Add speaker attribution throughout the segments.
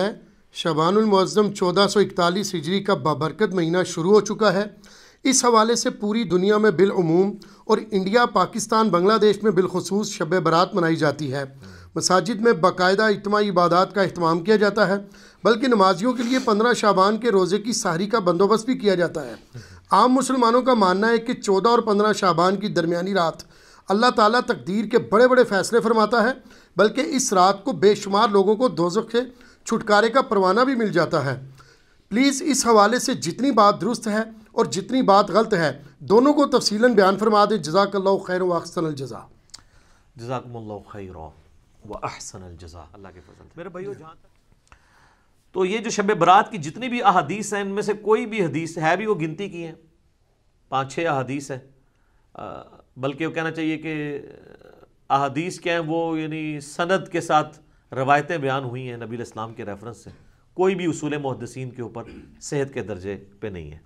Speaker 1: है शबानमज़म चौदह सौ इकतालीस हिजरी का बाबरकत महीना शुरू हो चुका है इस हवाले से पूरी दुनिया में बिलूम और इंडिया पाकिस्तान बांग्लादेश में बिलखसूस शब बारात मनाई जाती है मसाजिद में बाकायदा इतम इबादत का अहतमाम किया जाता है बल्कि नमाजियों के लिए पंद्रह शाबान के रोज़े की सारी का बंदोबस्त भी किया जाता है आम मुसलमानों का मानना है कि चौदह और पंद्रह शाबान की दरमियानी रात अल्लाह ताली तकदीर के बड़े बड़े फ़ैसले फरमाता है बल्कि इस रात को बेशुमार लोगों को दोजख से छुटकारे का परवाना भी मिल जाता है प्लीज़ इस हवाले से जितनी बात दुरुस्त है और जितनी बात गलत है दोनों को तफसीला बयान फरमा दें जजाकल्ला खैर वसन जज़ा खैर के मेरे जहाँ तो ये जो शब बरात की जितनी भी अदीस हैं इनमें से कोई भी हदीस है भी वो गिनती की हैं पाँच छः अदीस हैं बल्कि वो कहना चाहिए कि अदीस क्या हैं वो यानी सनद के साथ रवायतें बयान हुई हैं नबी इस्लाम के रेफरेंस से कोई भी उसूल मुहदसिन के ऊपर सेहत के दर्जे पे नहीं है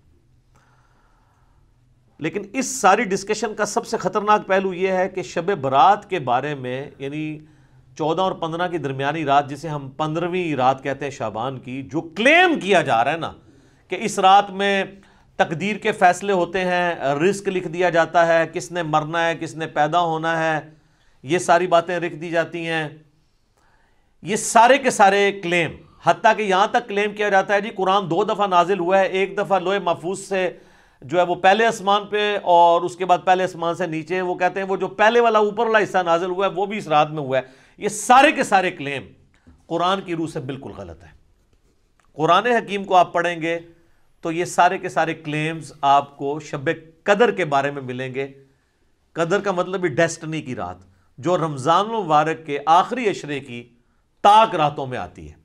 Speaker 1: लेकिन इस सारी डिस्कशन का सबसे ख़तरनाक पहलू यह है कि शब बरात के बारे में यानी चौदह और पंद्रह की दरमियानी रात जिसे हम पंद्रहवीं रात कहते हैं शाबान की जो क्लेम किया जा रहा है ना कि इस रात में तकदीर के फ़ैसले होते हैं रिस्क लिख दिया जाता है किसने मरना है किसने पैदा होना है ये सारी बातें लिख दी जाती हैं ये सारे के सारे क्लेम हती कि यहाँ तक क्लेम किया जाता है जी कुरान दो दफ़ा नाजिल हुआ है एक दफ़ा लोहे महफूज से जो है वो पहले आसमान पे और उसके बाद पहले आसमान से नीचे वो कहते हैं वो जो पहले वाला ऊपर वाला हिस्सा नाजिल हुआ है वो भी इस रात में हुआ है ये सारे के सारे क्लेम कुरान की रूह से बिल्कुल गलत है कुरान हकीम को आप पढ़ेंगे तो ये सारे के सारे क्लेम्स आपको शब कदर के बारे में मिलेंगे कदर का मतलब डेस्टनी की रात जो रमज़ान मुबारक के आखिरी अशरे की ताक रातों में आती है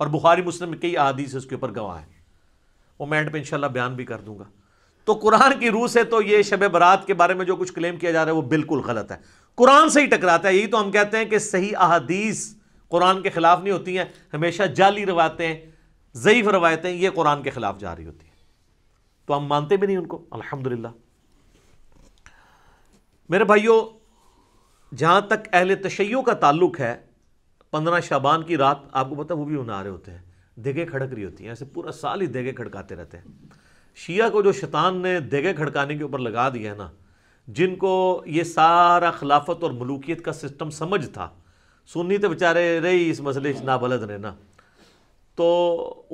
Speaker 1: और बुखारी मुस्लिम में कई अदीस उसके ऊपर गवाह हैं वो मैं एंड पे इंशाल्लाह बयान भी कर दूंगा तो कुरान की रूह से तो ये शब बरात के बारे में जो कुछ क्लेम किया जा रहा है वो बिल्कुल गलत है कुरान से ही टकराता है यही तो हम कहते हैं कि सही अहदीस कुरान के खिलाफ नहीं होती हैं हमेशा जाली रवायतें ज़यीफ़ रवायतें ये कुरान के खिलाफ जा रही होती हैं तो हम मानते भी नहीं उनको अल्हम्दुलिल्लाह मेरे भाइयों जहाँ तक अहल तशैयों का ताल्लुक है पंद्रह शाबान की रात आपको पता है वो भी उनारे होते हैं देगे खड़क रही होती हैं ऐसे पूरा साल ही देगे खड़काते रहते हैं शिया को जो शैतान ने देगे खड़काने के ऊपर लगा दिया है ना जिनको ये सारा खिलाफत और मलूकियत का सिस्टम समझ था सुन्नी तो बेचारे रही इस मसले नाबलद ने ना तो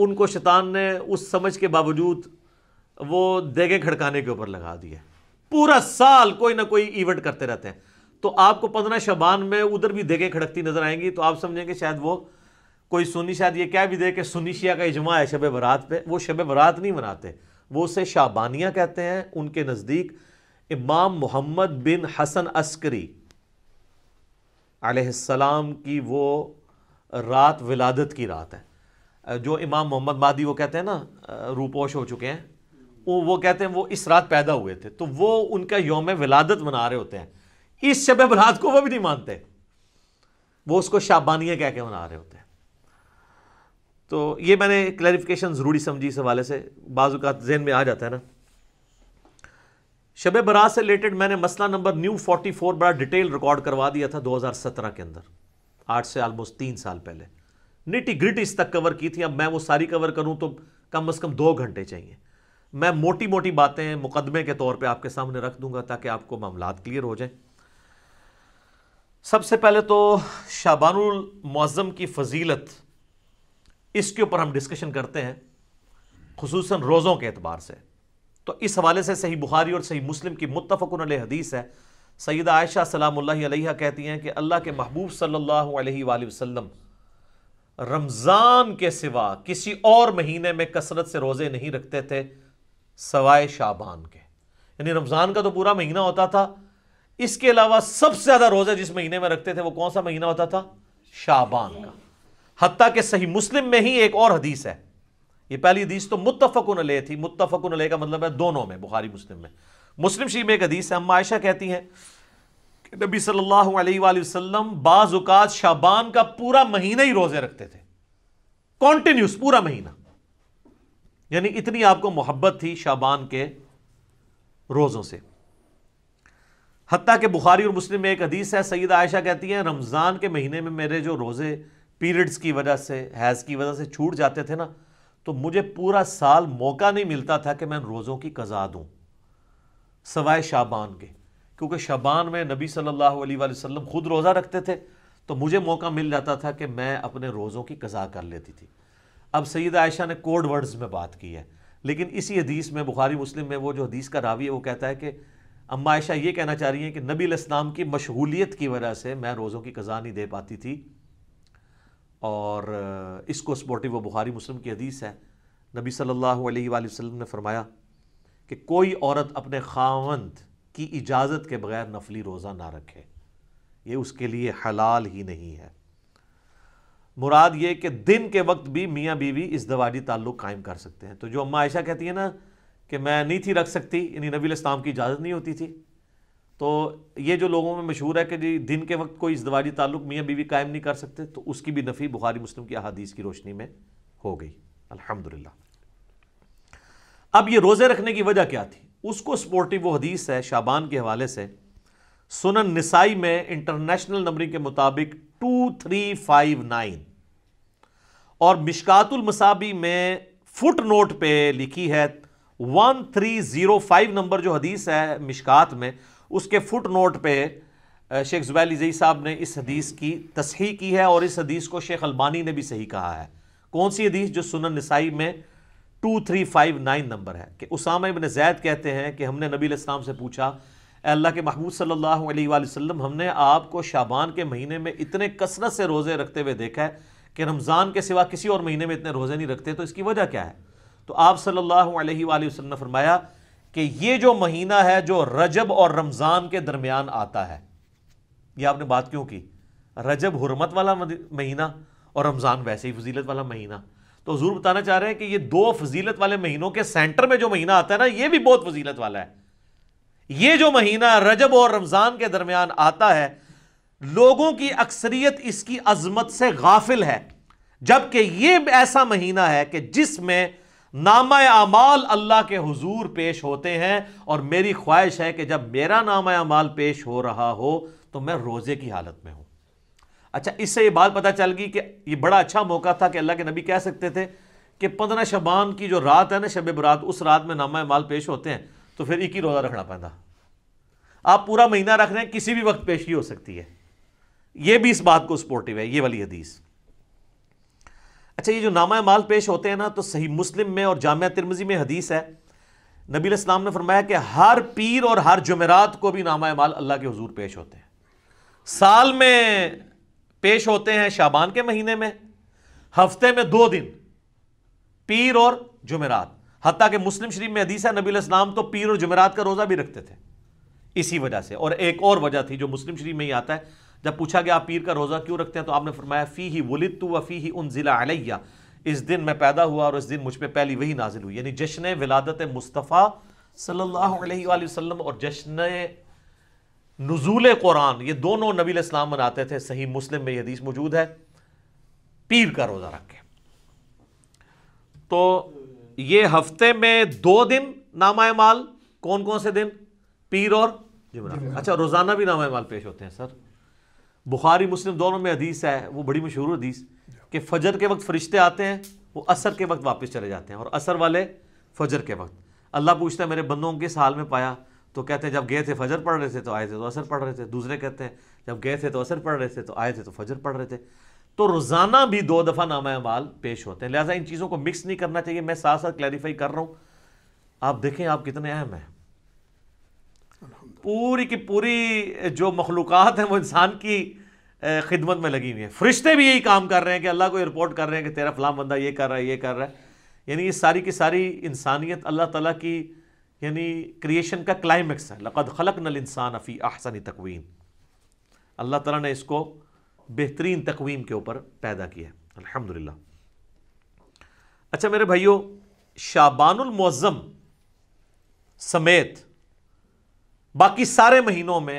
Speaker 1: उनको शैतान ने उस समझ के बावजूद वो देगे खड़काने के ऊपर लगा दिए पूरा साल कोई ना कोई इवेंट करते रहते हैं तो आपको पंद्रह शबान में उधर भी देखें खड़कती नजर आएंगी तो आप समझेंगे शायद वो कोई सुनी शायद ये क्या भी दे कि सुन्नी का इजमा है शब बरात पे वो शब बरात नहीं मनाते वो उसे शाबानिया कहते हैं उनके नज़दीक इमाम मोहम्मद बिन हसन अस्करी आसमाम की वो रात विलादत की रात है जो इमाम मोहम्मद मादी वो कहते हैं ना रूपोश हो चुके हैं वो वो कहते हैं वो इस रात पैदा हुए थे तो वो उनका योम विलादत मना रहे होते हैं इस शब बरात को वो भी नहीं मानते वो उसको शाबानिया कह के मना रहे होते हैं तो ये मैंने क्लैरिफिकेशन ज़रूरी समझी इस हवाले से का जहन में आ जाता है ना शब बरात से रिलेटेड मैंने मसला नंबर न्यू 44 बड़ा डिटेल रिकॉर्ड करवा दिया था 2017 के अंदर आठ से आलमोस्ट तीन साल पहले निटी ग्रिटिस तक कवर की थी अब मैं वो सारी कवर करूं तो कम अज़ कम दो घंटे चाहिए मैं मोटी मोटी बातें मुकदमे के तौर पे आपके सामने रख दूंगा ताकि आपको मामला क्लियर हो जाएं सबसे पहले तो शाबानुल मुज़म की फजीलत इसके ऊपर हम डिस्कशन करते हैं खसूस रोज़ों के अतबार से तो इस हवाले से सही बुखारी और सही मुस्लिम की मुतफ़न हदीस है सैद आयशा सलाम कहती हैं कि अल्लाह के महबूब सल्लल्लाहु अलैहि वसल्लम रमज़ान के सिवा किसी और महीने में कसरत से रोज़े नहीं रखते थे सवाए शाबान के यानी रमज़ान का तो पूरा महीना होता था इसके अलावा सबसे ज्यादा रोजा जिस महीने में रखते थे वो कौन सा महीना होता था शाबान का हत्या के सही मुस्लिम में ही एक और हदीस है ये पहली हदीस तो मुतफ़कुन ले थी मुतफ़कुन ले का मतलब है दोनों में बुखारी मुस्लिम में मुस्लिम शरीफ में एक हदीस है अम्मा आयशा कहती हैं कि नबी सल्लल्लाहु अलैहि वसल्लम बाज़ात शाबान का पूरा महीना ही रोज़े रखते थे कॉन्टिन्यूस पूरा महीना यानी इतनी आपको मोहब्बत थी शाबान के रोज़ों से हती के बुखारी और मुस्लिम में एक हदीस है सईद आयशा कहती हैं रमज़ान के महीने में मेरे जो रोज़े पीरियड्स की वजह से हैज़ की वजह से छूट जाते थे ना तो मुझे पूरा साल मौका नहीं मिलता था कि मैं रोज़ों की कज़ा दूँ सवाए शाबान के क्योंकि शाबान में नबी सल्लल्लाहु अलैहि वसल्लम खुद रोज़ा रखते थे तो मुझे मौका मिल जाता था कि मैं अपने रोज़ों की कज़ा कर लेती थी अब सईद आयशा ने कोड वर्ड्स में बात की है लेकिन इसी हदीस में बुखारी मुस्लिम में वो जो हदीस का रावी है वो कहता है कि अम्मा आयशा ये कहना चाह रही हैं कि नबी इस्लाम की मशहूलियत की वजह से मैं रोज़ों की कज़ा नहीं दे पाती थी और इसको स्पोर्टिव बुखारी मुस्लिम की हदीस है नबी सल्लल्लाहु अलैहि वसल्लम ने फरमाया कि कोई औरत अपने खावंद की इजाज़त के बगैर नफली रोज़ा ना रखे ये उसके लिए हलाल ही नहीं है मुराद ये कि दिन के वक्त भी मियाँ बीवी इस दवाजी ताल्लुक़ कायम कर सकते हैं तो जो अम्मा आयशा कहती है ना कि मैं नहीं थी रख सकती इन्हीं नबी इस्लाम की इजाज़त नहीं होती थी तो ये जो लोगों में मशहूर है कि जी दिन के वक्त कोई दवाजी ताल्लुक मियाँ बीवी कायम नहीं कर सकते तो उसकी भी नफ़ी बुखारी मुस्लिम की अहादीस की रोशनी में हो गई अल्हम्दुलिल्लाह अब ये रोज़े रखने की वजह क्या थी उसको स्पोर्टिव वो हदीस है शाबान के हवाले से सुनन निसाई में इंटरनेशनल नंबरिंग के मुताबिक टू थ्री फाइव नाइन और मिशकातुल में फुट नोट पे लिखी है one three zero five number जो हदीस है मिशकात में उसके फुट नोट पे शेख जुबैल जई साहब ने इस हदीस की तस्ही की है और इस हदीस को शेख अलबानी ने भी सही कहा है कौन सी हदीस जो सुनन नसाई में two three five nine number है कि उसामा इबन जैद कहते हैं कि हमने नबी इस्लाम से पूछा अल्लाह के महबूब सल्लल्लाहु अलैहि वसल्लम हमने आपको शाबान के महीने में इतने कसरत से रोज़े रखते हुए देखा है कि रमज़ान के सिवा किसी और महीने में इतने रोज़े नहीं रखते तो इसकी वजह क्या है तो आप सल्लल्लाहु अलैहि वसल्लम ने फरमाया कि ये जो महीना है जो रजब और रमज़ान के दरमियान आता है ये आपने बात क्यों की रजब हरमत वाला महीना और रमज़ान वैसे ही फजीलत वाला महीना तो ज़रूर बताना चाह रहे हैं कि ये दो फजीलत वाले महीनों के सेंटर में जो महीना आता है ना ये भी बहुत फजीलत वाला है ये जो महीना रजब और रमज़ान के दरमियान आता है लोगों की अक्सरियत इसकी अजमत से गाफिल है जबकि ये ऐसा महीना है कि जिसमें नामा अमाल अल्लाह के हजूर पेश होते हैं और मेरी ख्वाहिश है कि जब मेरा नाम अमाल पेश हो रहा हो तो मैं रोज़े की हालत में हूं अच्छा इससे यह बात पता चल गई कि यह बड़ा अच्छा मौका था कि अल्लाह के नबी कह सकते थे कि पंद्रह शबान की जो रात है ना शब बरात उस रात में नामा माल पेश होते हैं तो फिर एक ही रोज़ा रखना पैदा आप पूरा महीना रख रहे हैं किसी भी वक्त पेश ही हो सकती है यह भी इस बात को सपोर्टिव है ये वाली हदीस अच्छा ये जो नामा माल पेश होते हैं ना तो सही मुस्लिम में और जामिया तिरमजी में हदीस है नबी इस्लाम ने फरमाया कि हर पीर और हर जमेरात को भी नामा माल अल्लाह के हजूर पेश होते हैं साल में पेश होते हैं शाबान के महीने में हफ्ते में दो दिन पीर और जमेरात हती कि मुस्लिम शरीफ में हदीस है नबी इस्लाम तो पीर और जमेरात का रोज़ा भी रखते थे इसी वजह से और एक और वजह थी जो मुस्लिम शरीफ में ही आता है जब पूछा गया आप पीर का रोज़ा क्यों रखते हैं तो आपने फरमाया फ़ी ही वलित तो फ़ी ही उन ज़िला अलैया इस दिन मैं पैदा हुआ और इस दिन मुझ पर पहली वही नाजिल हुई यानी जश्न विलादत मुस्तफ़ा सल्लल्लाहु अलैहि वसल्लम और जश्न नजूल कुरान ये दोनों नबी इस्लाम मनाते थे सही मुस्लिम में हदीस मौजूद है पीर का रोज़ा रखे तो ये हफ्ते में दो दिन नामा माल कौन कौन से दिन पीर और जुमरा अच्छा रोज़ाना भी नामा माल पेश होते हैं सर बुखारी मुस्लिम दोनों में हदीस है वो बड़ी मशहूर हदीस कि फजर के वक्त फरिश्ते आते हैं वो असर के वक्त वापस चले जाते हैं और असर वाले फजर के वक्त अल्लाह पूछता है मेरे बंदों के साल में पाया तो कहते हैं जब गए थे फजर पढ़ रहे थे तो आए थे तो असर पढ़ रहे थे दूसरे कहते हैं जब गए थे तो असर पढ़ रहे थे तो आए थे तो फजर पढ़ रहे थे तो रोज़ाना भी दो दफ़ा नामा अमाल पेश होते हैं लिहाजा इन चीज़ों को मिक्स नहीं करना चाहिए मैं साथ साथ क्लैरिफाई कर रहा हूँ आप देखें आप कितने अहम हैं पूरी की पूरी जो मखलूक हैं वो इंसान की खिदमत में लगी हुई है फरिश्ते भी यही काम कर रहे हैं कि अल्लाह को रिपोर्ट कर रहे हैं कि तेरा फलाम बंदा ये कर रहा है ये कर रहा है यानी ये सारी की सारी इंसानियत अल्लाह ताला की यानी क्रिएशन का क्लाइमेक्स है लक़द खलक नल इंसान अफ़ी अहसन तकवीन अल्लाह ताला ने इसको बेहतरीन तकवीम के ऊपर पैदा किया है अल्हम्दुलिल्लाह अच्छा मेरे भाइयों शाबानमज़म समेत बाकी सारे महीनों में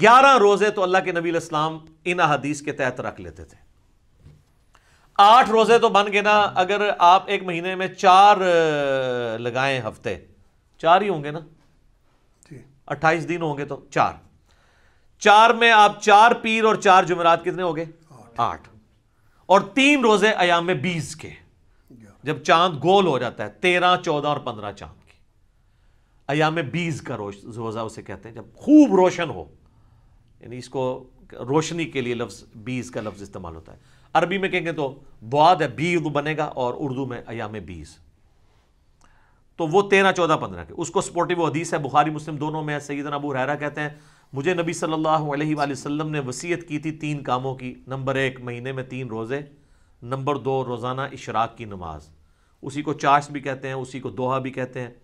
Speaker 1: ग्यारह रोजे तो अल्लाह के नबी इस्लाम इन अदीस के तहत रख लेते थे आठ रोजे तो बन गए ना अगर आप एक महीने में चार लगाए हफ्ते चार ही होंगे ना अट्ठाईस दिन होंगे तो चार चार में आप चार पीर और चार जुमेरात कितने हो गए आठ और तीन रोजे अयाम बीस के जब चांद गोल हो जाता है तेरह चौदह और पंद्रह चांद अयाम बीज का रोश रोज़ा उसे कहते हैं जब खूब रोशन हो यानी इसको रोशनी के लिए लफ्ज़ बीज का लफ्ज़ इस्तेमाल होता है अरबी में कहेंगे तो बुआद है बीद बनेगा और उर्दू में अयाम बीज तो वो तेरह चौदह पंद्रह के उसको स्पोर्टिव हदीस है बुखारी मुस्लिम दोनों में सईद अबू रहरा कहते हैं मुझे नबी सल्लल्लाहु अलैहि वसल्लम ने वसीयत की थी तीन कामों की नंबर एक महीने में तीन रोज़े नंबर दो रोज़ाना इशराक की नमाज उसी को चाश भी कहते हैं उसी को दोहा भी कहते हैं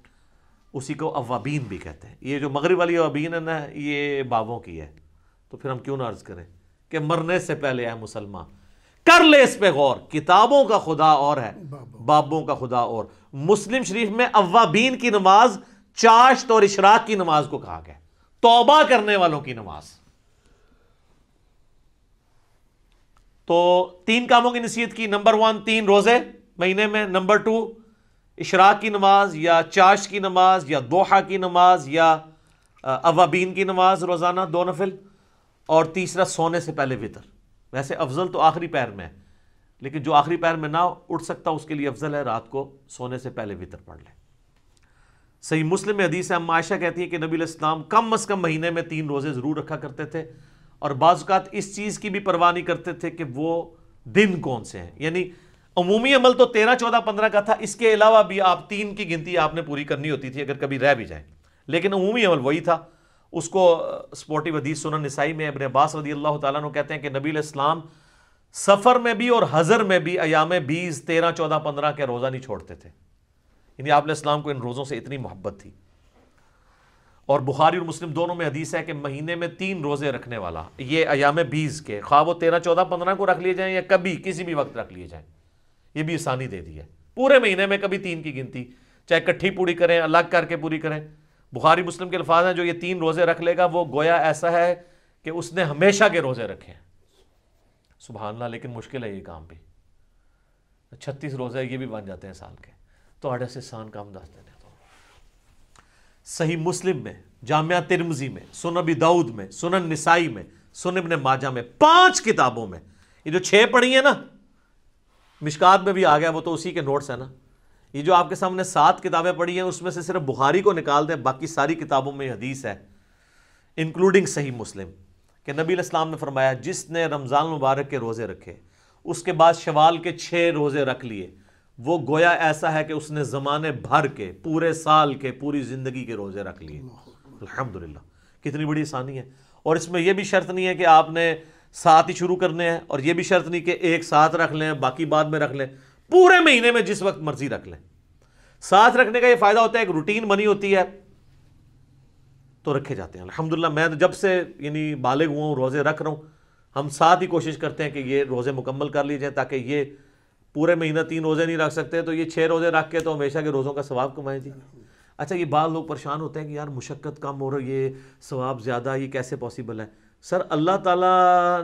Speaker 1: उसी को अवाबीन भी कहते हैं ये जो मगरब वाली अवाबीन है ना ये बाबों की है तो फिर हम क्यों ना अर्ज़ करें कि मरने से पहले है मुसलमान कर ले इस पे गौर किताबों का खुदा और है बाबों का खुदा और मुस्लिम शरीफ में अवाबीन की नमाज चाश्त और इशराक की नमाज को कहा गया तोबा करने वालों की नमाज तो तीन कामों की नसीहत की नंबर वन तीन रोजे महीने में नंबर टू इशराक की नमाज या चाश की नमाज या दोहा की नमाज या अवाबीन की नमाज रोज़ाना दो नफिल और तीसरा सोने से पहले वितर वैसे अफजल तो आखिरी पैर में है लेकिन जो आखिरी पैर में ना उठ सकता उसके लिए अफजल है रात को सोने से पहले वितर पढ़ लें सही मुस्लिम हदीस है मायशा आयशा कहती है कि नबी इस्लाम कम अज़ कम महीने में तीन रोज़े ज़रूर रखा करते थे और बाज़ात इस चीज़ की भी परवाह नहीं करते थे कि वो दिन कौन से हैं यानी अमूमी अमल तो तेरह चौदह पंद्रह का था इसके अलावा भी आप तीन की गिनती आपने पूरी करनी होती थी अगर कभी रह भी जाए लेकिन अमूमी अमल वही था उसको स्पोर्टिव हदीस सुन नसाई में अपने अब्बास वदी अल्लाह तु कहते हैं कि नबी इस्लाम सफ़र में भी और हज़र में भी अयाम बीस तेरह चौदह पंद्रह के रोज़ा नहीं छोड़ते थे यानी आप इस्लाम को इन रोज़ों से इतनी मोहब्बत थी और बुखारी और मुस्लिम दोनों में हदीस है कि महीने में तीन रोज़े रखने वाला ये अयाम बीस के ख्वाब तेरह चौदह पंद्रह को रख लिए जाएँ या कभी किसी भी वक्त रख लिए जाएँ ये भी आसानी दे दी है पूरे महीने में कभी तीन की गिनती चाहे इकट्ठी पूरी करें अलग करके पूरी करें बुखारी मुस्लिम के अल्फाज हैं जो ये तीन रोज़े रख लेगा वो गोया ऐसा है कि उसने हमेशा के रोज़े रखे हैं सुबहानला लेकिन मुश्किल है ये काम भी छत्तीस रोज़े ये भी बन जाते हैं साल के तो आडे से शान काम दस देने तो सही मुस्लिम में जामिया तिरमजी में अबी दाऊद में सुनन निसाई में सुनब ने माजा में पांच किताबों में ये जो छह पढ़ी है ना मिशकात में भी आ गया वो तो उसी के नोट्स है ना ये जो आपके सामने सात किताबें पढ़ी हैं उसमें से सिर्फ बुखारी को निकाल दें बाकी सारी किताबों में हदीस है इंक्लूडिंग सही मुस्लिम कि नबी इस्लाम ने फरमाया जिसने रमज़ान मुबारक के रोज़े रखे उसके बाद शवाल के छः रोज़े रख लिए वो गोया ऐसा है कि उसने ज़माने भर के पूरे साल के पूरी ज़िंदगी के रोज़े रख लिए अलहमदिल्ला कितनी बड़ी आसानी है और इसमें यह भी शर्त नहीं है कि आपने साथ ही शुरू करने हैं और ये भी शर्त नहीं कि एक साथ रख लें बाकी बाद में रख लें पूरे महीने में जिस वक्त मर्जी रख लें साथ रखने का ये फायदा होता है एक रूटीन बनी होती है तो रखे जाते हैं अलहमदिल्ला मैं तो जब से यानी बालिग हुआ हूँ रोज़े रख रहा हूँ हम साथ ही कोशिश करते हैं कि ये रोज़े मुकम्मल कर लीजिए ताकि ये पूरे महीना तीन रोज़े नहीं रख सकते तो ये छः रोज़े रख के तो हमेशा के रोज़ों का स्वाब कमाए जी अच्छा ये बाल लोग परेशान होते हैं कि यार मुशक्क़त कम हो रही है स्वाब ज़्यादा ये कैसे पॉसिबल है सर अल्लाह ताला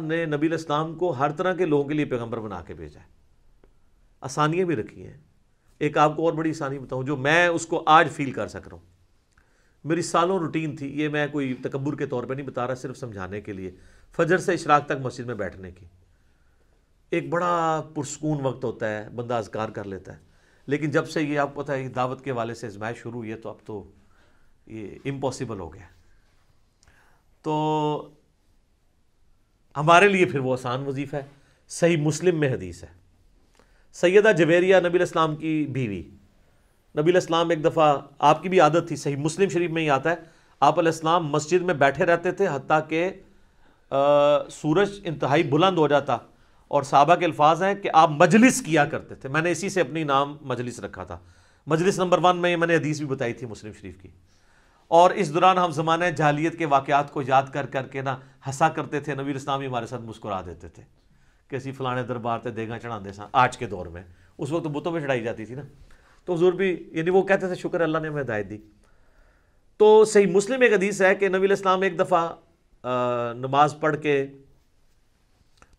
Speaker 1: ने नबी इस्लाम को हर तरह के लोगों के लिए पैगम्बर बना के भेजा है आसानियाँ भी रखी हैं एक आपको और बड़ी आसानी बताऊँ जो मैं उसको आज फील कर सक रहा हूँ मेरी सालों रूटीन थी ये मैं कोई तकबर के तौर पर नहीं बता रहा सिर्फ समझाने के लिए फजर से इशराक तक मस्जिद में बैठने की एक बड़ा पुरस्कून वक्त होता है बंदा अजगार कर लेता है लेकिन जब से ये आपको पता है दावत के वाले से आजमाइश शुरू हुई है तो अब तो ये इम्पॉसिबल हो गया तो हमारे लिए फिर वो आसान वजीफ़ा है सही मुस्लिम में हदीस है सैदा जवेरिया नबी इस्लाम की बीवी नबी इस्लाम एक दफ़ा आपकी भी आदत थी सही मुस्लिम शरीफ में ही आता है आप इस्लाम मस्जिद में बैठे रहते थे हती के आ, सूरज इंतहाई बुलंद हो जाता और साहबा के अल्फाज हैं कि आप मजलिस किया करते थे मैंने इसी से अपनी नाम मजलिस रखा था मजलिस नंबर वन में मैंने हदीस भी बताई थी मुस्लिम शरीफ की और इस दौरान हम जमाने जालियत के वाक़ात को याद कर करके ना हंसा करते थे नबी इस्लाम हमारे साथ मुस्कुरा देते थे किसी फलाने दरबार से देगा चढ़ाते दे आज के दौर में उस वक्त तो बुतों में चढ़ाई जाती थी ना तो हजूर भी यानी वो कहते थे शुक्र अल्लाह ने हमें हदायत दी तो सही मुस्लिम एक हदीस है कि नबी इस्लाम एक दफ़ा नमाज पढ़ के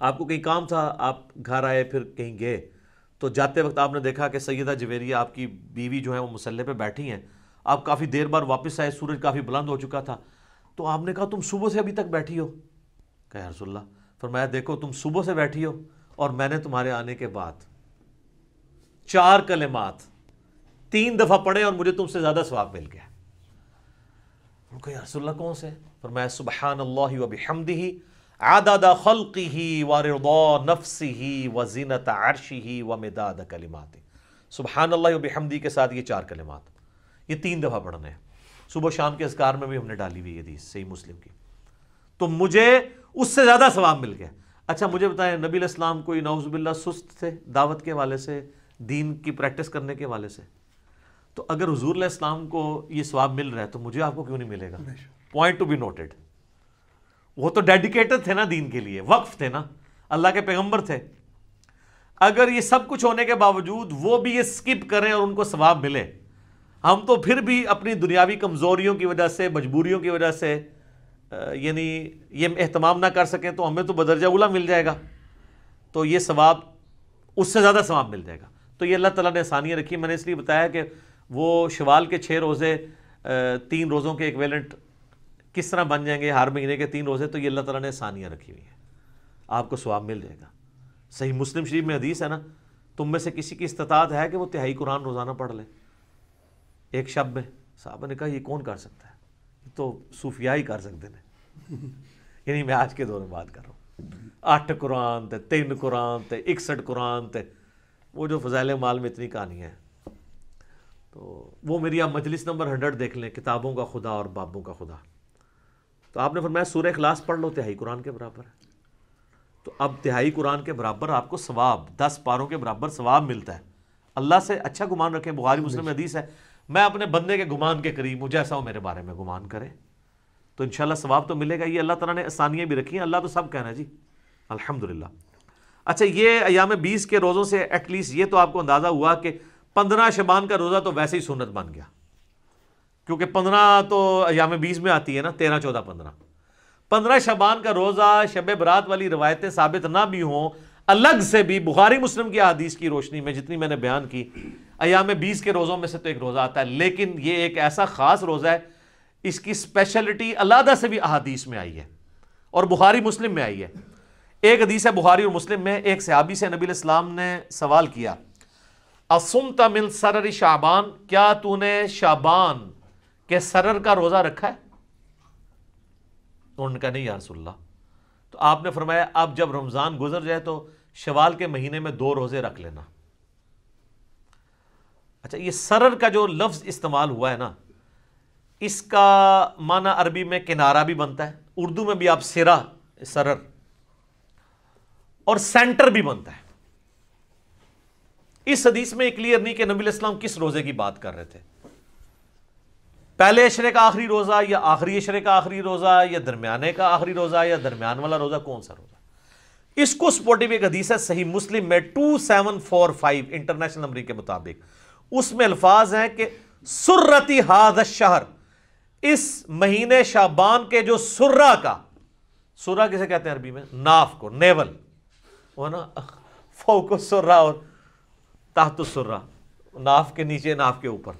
Speaker 1: आपको कहीं काम था आप घर आए फिर कहीं गए तो जाते वक्त आपने देखा कि सैदा जवेरिया आपकी बीवी जो है वो मसल्ले पर बैठी हैं आप काफ़ी देर बाद वापस आए सूरज काफ़ी बुलंद हो चुका था तो आपने कहा तुम सुबह से अभी तक बैठी हो कह रसुल्ला फरमाया देखो तुम सुबह से बैठी हो और मैंने तुम्हारे आने के बाद चार कलेमात तीन दफ़ा पढ़े और मुझे तुमसे ज़्यादा स्वाब मिल गया उनको रसुल्ला कौन से फिर मैं सुबहान अल्लाह ही आदादा खलकी ही वारदा नफसी ही व जीनत आरशी ही व मेदाद कलिमात सुबहान अल्लाह के साथ ये चार कलिमात ये तीन दफ़ा पढ़ना है सुबह शाम के असकार में भी हमने डाली हुई हदीस सही मुस्लिम की तो मुझे उससे ज़्यादा सवाब मिल गया अच्छा मुझे बताएं नबी इस्लाम कोई नाउजबिल्ला सुस्त थे दावत के वाले से दीन की प्रैक्टिस करने के वाले से तो अगर हजूर इस्लाम को ये स्वाब मिल रहा है तो मुझे आपको क्यों नहीं मिलेगा पॉइंट टू बी नोटेड वो तो डेडिकेटेड थे ना दीन के लिए वक्फ थे ना अल्लाह के पैगंबर थे अगर ये सब कुछ होने के बावजूद वो भी ये स्किप करें और उनको स्वाब मिले हम तो फिर भी अपनी दुनियावी कमज़ोरियों की वजह से मजबूरियों की वजह से यानी ये अहतमाम ना कर सकें तो हमें तो बदरजा गुला मिल जाएगा तो ये सवाब उससे ज़्यादा सवाब मिल जाएगा तो ये अल्लाह ताला ने आसानियाँ रखी मैंने इसलिए बताया कि वो शवाल के छः रोज़े तीन रोज़ों के एक वेलेंट किस तरह बन जाएंगे हर महीने के तीन रोज़े तो ये अल्लाह तला ने आसानियाँ रखी हुई हैं आपको स्वाब मिल जाएगा सही मुस्लिम शरीफ में हदीस है ना तुम में से किसी की इस्तात है कि वो तिहाई कुरान रोज़ाना पढ़ लें एक शब्द में साहब ने कहा ये कौन कर सकता है ये तो सूफिया ही कर सकते हैं यानी मैं आज के दौर में बात कर रहा हूँ अठ कुरान थे तीन कुरान थे इकसठ कुरान थे वो जो फजाइल माल में इतनी कहानियाँ हैं तो वो मेरी आप मजलिस नंबर हंड्रेड देख लें किताबों का खुदा और बाबों का खुदा तो आपने फरमाया सूर्य खलास पढ़ लो तिहाई कुरान के बराबर तो अब तिहाई कुरान के बराबर आपको सवाब दस पारों के बराबर सवाब मिलता है अल्लाह से अच्छा गुमान रखें बुखारी मुस्लिम हदीस है मैं अपने बंदे के गुमान के करीब हूँ जैसा हो मेरे बारे में गुमान करे तो इन स्वाब तो मिलेगा ये अल्लाह तला ने आसानियाँ भी रखी हैं अल्लाह तो सब कहना जी अल्हम्दुलिल्लाह अच्छा ये अयाम बीस के रोज़ों से एटलीस्ट ये तो आपको अंदाज़ा हुआ कि पंद्रह शबान का रोज़ा तो वैसे ही सुनत बन गया क्योंकि पंद्रह तो अयाम बीस में आती है ना तेरह चौदह पंद्रह पंद्रह शबान का रोज़ा शब बरात वाली रवायतें साबित ना भी हों अलग से भी बुखारी मुस्लिम की हदीस की रोशनी में जितनी मैंने बयान की अयाम बीस के रोज़ों में से तो एक रोज़ा आता है लेकिन ये एक ऐसा ख़ास रोज़ा है इसकी स्पेशलिटी अलादा से भी अहादीस में आई है और बुखारी मुस्लिम में आई है एक हदीस है बुखारी और मुस्लिम में एक सहाबी से नबी इस्लाम ने सवाल किया असुम तमिल सरर शाबान क्या तूने शाबान के सरर का रोज़ा रखा है तो उन्होंने कहा नहीं यारसोल्ला तो आपने फरमाया अब जब रमज़ान गुजर जाए तो शवाल के महीने में दो रोज़े रख लेना अच्छा ये सरर का जो लफ्ज़ इस्तेमाल हुआ है ना इसका माना अरबी में किनारा भी बनता है उर्दू में भी आप सिरा सरर और सेंटर भी बनता है इस हदीस में क्लियर नहीं कि नबी इस्लाम किस रोज़े की बात कर रहे थे पहले अशरे का आखिरी रोज़ा या आखिरी अशरे का आखिरी रोज़ा या दरमियाने का आखिरी रोज़ा या दरमियान वाला रोज़ा कौन सा रोज़ा इसको सपोर्टिव एक हदीस है सही मुस्लिम में two seven four five international number के मुताबिक उसमें अल्फाज हैं कि सुर्रती हाद शहर इस महीने शाबान के जो सुर्रा का सुर्रा किसे कहते हैं अरबी में नाफ को नेवल वो ना फोको सुर्रा और ताहतु सुर्रा नाफ के नीचे नाफ के ऊपर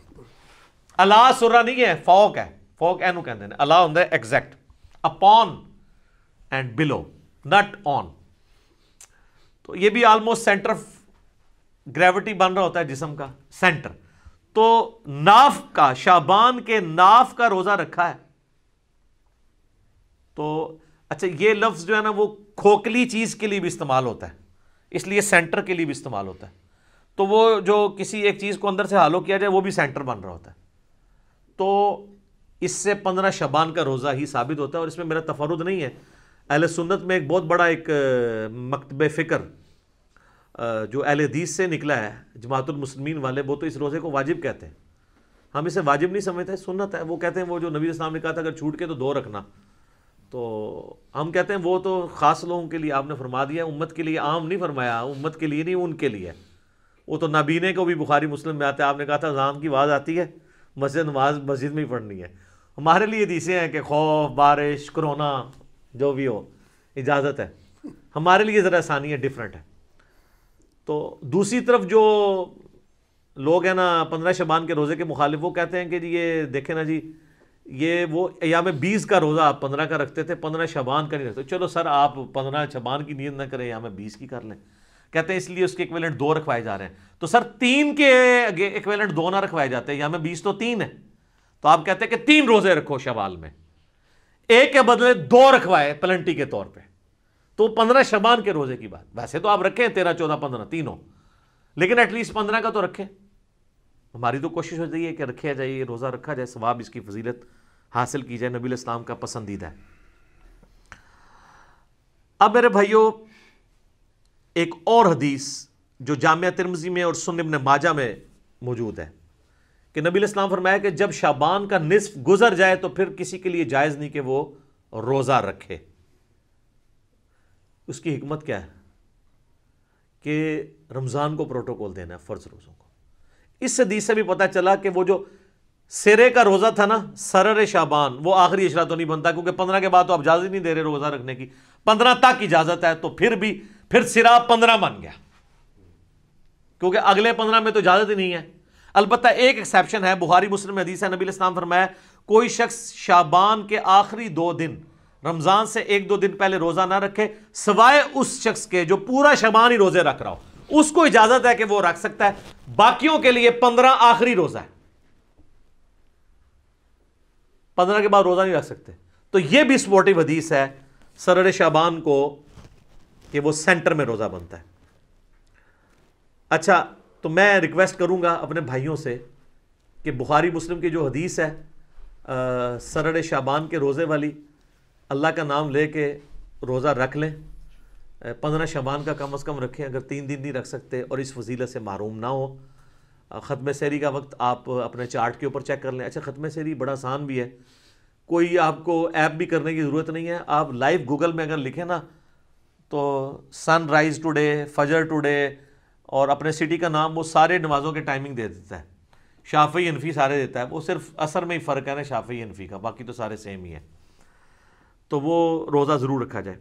Speaker 1: अला सुर्रा नहीं है फोक है फोक एनू कहते हैं अला होंगे exact upon and below not on तो ये भी ऑलमोस्ट सेंटर ग्रेविटी बन रहा होता है जिसम का सेंटर तो नाफ का शाबान के नाफ का रोजा रखा है तो अच्छा ये लफ्ज जो है ना वो खोखली चीज के लिए भी इस्तेमाल होता है इसलिए सेंटर के लिए भी इस्तेमाल होता है तो वो जो किसी एक चीज को अंदर से हालो किया जाए वो भी सेंटर बन रहा होता है तो इससे पंद्रह शबान का रोजा ही साबित होता है और इसमें मेरा तफरुद नहीं है अहल सुन्नत में एक बहुत बड़ा एक मकतब फ़िक्र जो अहल हदीस से निकला है जमातुलमसमिन वाले वो तो इस रोज़े को वाजिब कहते हैं हम इसे वाजिब नहीं समझते सुन्नत है वो कहते हैं वो जो नबी इस्लाम ने कहा था अगर छूट के तो दो रखना तो हम कहते हैं वो तो ख़ास लोगों के लिए आपने फरमा दिया उम्मत के लिए आम नहीं फरमाया उम्मत के लिए नहीं उनके लिए वो तो नाबीने को भी बुखारी मुस्लिम में आते है आपने कहा था अजान की आवाज़ आती है मस्जिद नमाज मस्जिद में ही पढ़नी है हमारे लिए हदीसें हैं कि खौफ बारिश करोना जो भी हो इजाज़त है हमारे लिए ज़रा आसानी है डिफरेंट है तो दूसरी तरफ जो लोग हैं ना पंद्रह शबान के रोज़े के मुखालिफ वो कहते हैं कि जी ये देखें ना जी ये वो या में बीस का रोज़ा आप पंद्रह का रखते थे पंद्रह शबान का नहीं रखते चलो सर आप पंद्रह शबान की नीयत ना करें या में बीस की कर लें कहते हैं इसलिए उसके इक्वेलेंट दो रखवाए जा रहे हैं तो सर तीन के इक्वेलेंट दो ना रखवाए जाते हैं या में बीस तो तीन है तो आप कहते हैं कि तीन रोज़े रखो शवाल में एक के बदले दो रखवाए पलंटी के तौर पे तो पंद्रह शबान के रोजे की बात वैसे तो आप रखें तेरह चौदह पंद्रह तीनों लेकिन एटलीस्ट पंद्रह का तो रखें हमारी तो कोशिश हो है कि रखे जाए रोज़ा रखा जाए स्वाब इसकी फजीलत हासिल की जाए नबी इस्लाम का पसंदीदा है अब मेरे भाइयों एक और हदीस जो जामिया तिरमजी में और सुनिबन माजा में मौजूद है कि नबी इस्लाम फरमाया कि जब शाबान का निसफ गुजर जाए तो फिर किसी के लिए जायज़ नहीं कि वो रोज़ा रखे उसकी हमत क्या है कि रमज़ान को प्रोटोकॉल देना है फ़र्ज़ रोज़ों को इस सदी से भी पता चला कि वो जो सिरे का रोज़ा था ना सरर शाबान वो आखिरी इशरा तो नहीं बनता क्योंकि पंद्रह के बाद तो आप इजाज़त ही नहीं दे रहे रोज़ा रखने की पंद्रह तक इजाज़त है तो फिर भी फिर सिरा पंद्रह बन गया क्योंकि अगले पंद्रह में तो इजाज़त ही नहीं है अलबत् एक एक्सेप्शन है बुहारी मुस्लिम हदीस है नबी इस्लाम फरमाया कोई शख्स शाबान के आखिरी दो दिन रमज़ान से एक दो दिन पहले रोज़ा ना रखे सवाए उस शख्स के जो पूरा शबान ही रोज़े रख रहा हो उसको इजाज़त है कि वो रख सकता है बाकियों के लिए पंद्रह आखिरी रोज़ा है पंद्रह के बाद रोज़ा नहीं रख सकते तो ये भी स्पोर्टिव हदीस है सरर शाबान को कि वो सेंटर में रोज़ा बनता है अच्छा तो मैं रिक्वेस्ट करूँगा अपने भाइयों से कि बुखारी मुस्लिम की जो हदीस है सरड़ शाबान के रोज़े वाली अल्लाह का नाम ले के रोज़ा रख लें पंद्रह शबान का कम अज़ कम रखें अगर तीन दिन नहीं रख सकते और इस फजीलत से मरूम ना हो ख़त्म शहरी का वक्त आप अपने चार्ट के ऊपर चेक कर लें अच्छा ख़त्म शहरी बड़ा आसान भी है कोई आपको ऐप भी करने की ज़रूरत नहीं है आप लाइव गूगल में अगर लिखें ना तो सनराइज़ टुडे फजर टुडे और अपने सिटी का नाम वो सारे नमाज़ों के टाइमिंग दे देता है शाफी अनफ़ी सारे देता है वो सिर्फ असर में ही फ़र्क है ना शाफी अनफ़ी का बाकी तो सारे सेम ही है तो वो रोज़ा ज़रूर रखा जाए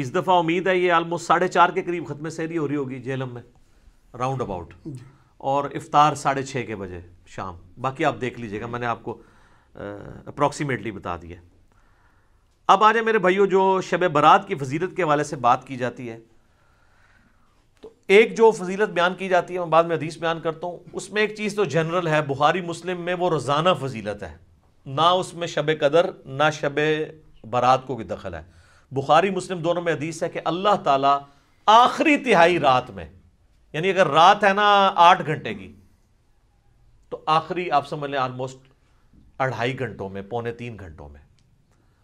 Speaker 1: इस दफ़ा उम्मीद है ये आलमोस्ट साढ़े चार के करीब ख़त्म सहरी हो रही होगी जेलम में राउंड अबाउट और इफ्तार साढ़े छः के बजे शाम बाकी आप देख लीजिएगा मैंने आपको अप्रॉक्सीमेटली बता दिया अब आ जाए मेरे भाइयों जो शब बारात की फजीलत के हवाले से बात की जाती है एक जो फजीलत बयान की जाती है मैं बाद में हदीस बयान करता हूँ उसमें एक चीज़ तो जनरल है बुहारी मुस्लिम में वो रोज़ाना फजीलत है ना उसमें शब कदर ना शब बारात को भी दखल है बुखारी मुस्लिम दोनों में हदीस है कि अल्लाह ताला आखिरी तिहाई रात में यानी अगर रात है ना आठ घंटे की तो आखिरी आप समझ लें ऑलमोस्ट अढ़ाई घंटों में पौने तीन घंटों में